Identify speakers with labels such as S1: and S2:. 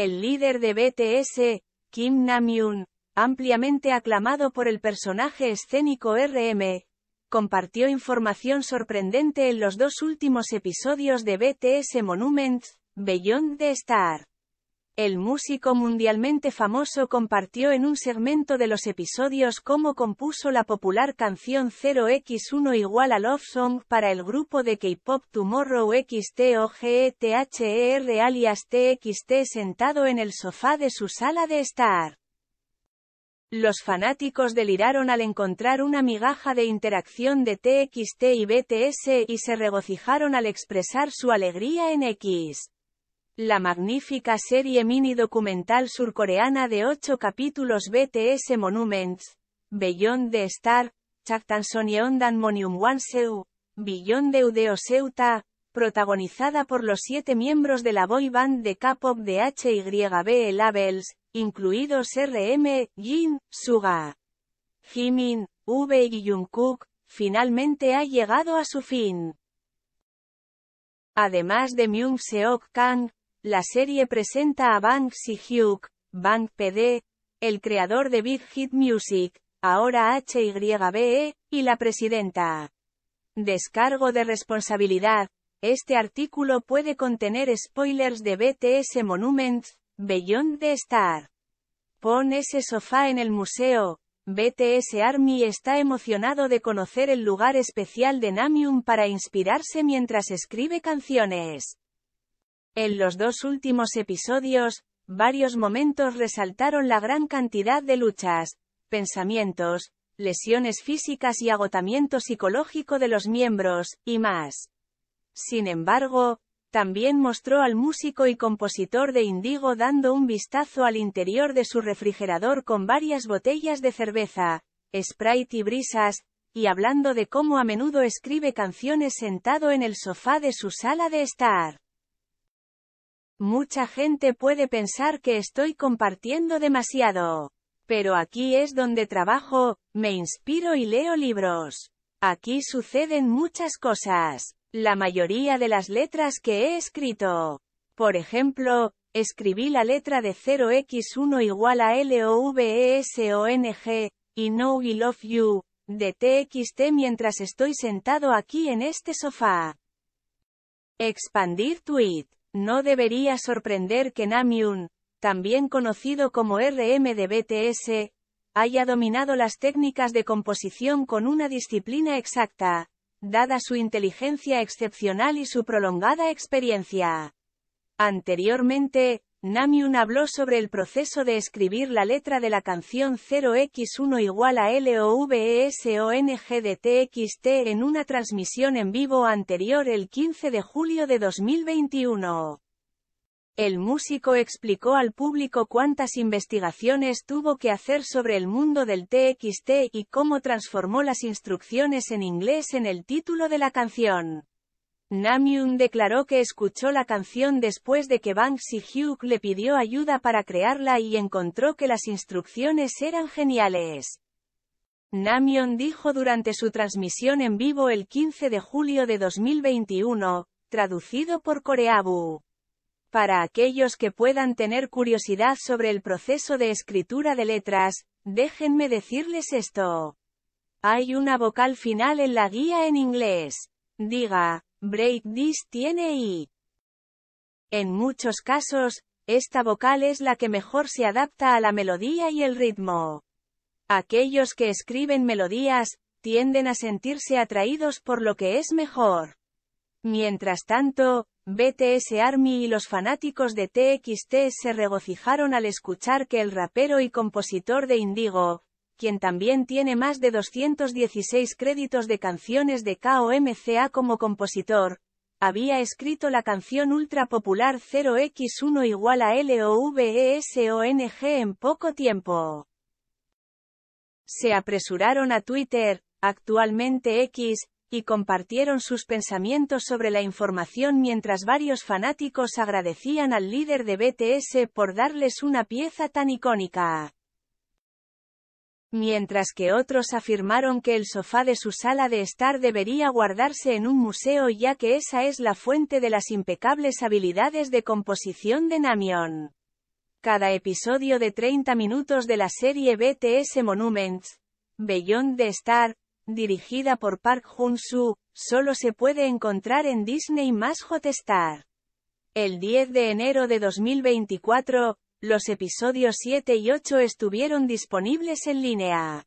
S1: El líder de BTS, Kim Namjoon, ampliamente aclamado por el personaje escénico RM, compartió información sorprendente en los dos últimos episodios de BTS Monuments, Beyond the Star. El músico mundialmente famoso compartió en un segmento de los episodios cómo compuso la popular canción 0x1 igual a Love Song para el grupo de K-pop Tomorrow XTOGETHER alias TXT sentado en el sofá de su sala de estar. Los fanáticos deliraron al encontrar una migaja de interacción de TXT y BTS y se regocijaron al expresar su alegría en X. La magnífica serie mini documental surcoreana de ocho capítulos BTS Monuments, Beyond the Star, Ondan Monium Wanseu, Beyond the Udeo Seuta, protagonizada por los siete miembros de la boy band de K-pop de HYB Labels, incluidos RM, Jin, Suga, Jimin, V y Jungkook, finalmente ha llegado a su fin. Además de Myung Seok Kang, la serie presenta a Banks y Hugh, Bank PD, el creador de Big Hit Music, ahora HYBE, y la presidenta. Descargo de responsabilidad. Este artículo puede contener spoilers de BTS Monuments, Beyond the Star. Pon ese sofá en el museo. BTS Army está emocionado de conocer el lugar especial de Namium para inspirarse mientras escribe canciones. En los dos últimos episodios, varios momentos resaltaron la gran cantidad de luchas, pensamientos, lesiones físicas y agotamiento psicológico de los miembros, y más. Sin embargo, también mostró al músico y compositor de Indigo dando un vistazo al interior de su refrigerador con varias botellas de cerveza, Sprite y brisas, y hablando de cómo a menudo escribe canciones sentado en el sofá de su sala de estar. Mucha gente puede pensar que estoy compartiendo demasiado. Pero aquí es donde trabajo, me inspiro y leo libros. Aquí suceden muchas cosas. La mayoría de las letras que he escrito. Por ejemplo, escribí la letra de 0x1 igual a L-O-V-E-S-O-N-G, y No We Love You, de TXT mientras estoy sentado aquí en este sofá. Expandir tweet. No debería sorprender que Namjoon, también conocido como RM de BTS, haya dominado las técnicas de composición con una disciplina exacta, dada su inteligencia excepcional y su prolongada experiencia. Anteriormente, Namiun habló sobre el proceso de escribir la letra de la canción 0x1 igual a TXT e en una transmisión en vivo anterior el 15 de julio de 2021. El músico explicó al público cuántas investigaciones tuvo que hacer sobre el mundo del TXT y cómo transformó las instrucciones en inglés en el título de la canción. Namjoon declaró que escuchó la canción después de que Bang Si-hyuk le pidió ayuda para crearla y encontró que las instrucciones eran geniales. Namjoon dijo durante su transmisión en vivo el 15 de julio de 2021, traducido por Coreabu. Para aquellos que puedan tener curiosidad sobre el proceso de escritura de letras, déjenme decirles esto. Hay una vocal final en la guía en inglés. Diga, This tiene I. En muchos casos, esta vocal es la que mejor se adapta a la melodía y el ritmo. Aquellos que escriben melodías, tienden a sentirse atraídos por lo que es mejor. Mientras tanto, BTS Army y los fanáticos de TXT se regocijaron al escuchar que el rapero y compositor de Indigo, quien también tiene más de 216 créditos de canciones de KOMCA como compositor, había escrito la canción ultra popular 0x1 igual a LOVESONG en poco tiempo. Se apresuraron a Twitter, actualmente X, y compartieron sus pensamientos sobre la información mientras varios fanáticos agradecían al líder de BTS por darles una pieza tan icónica. Mientras que otros afirmaron que el sofá de su sala de estar debería guardarse en un museo ya que esa es la fuente de las impecables habilidades de composición de Namion. Cada episodio de 30 minutos de la serie BTS Monuments, Beyond the Star, dirigida por Park Jun-soo, solo se puede encontrar en Disney más Hotstar. El 10 de enero de 2024, los episodios 7 y 8 estuvieron disponibles en línea.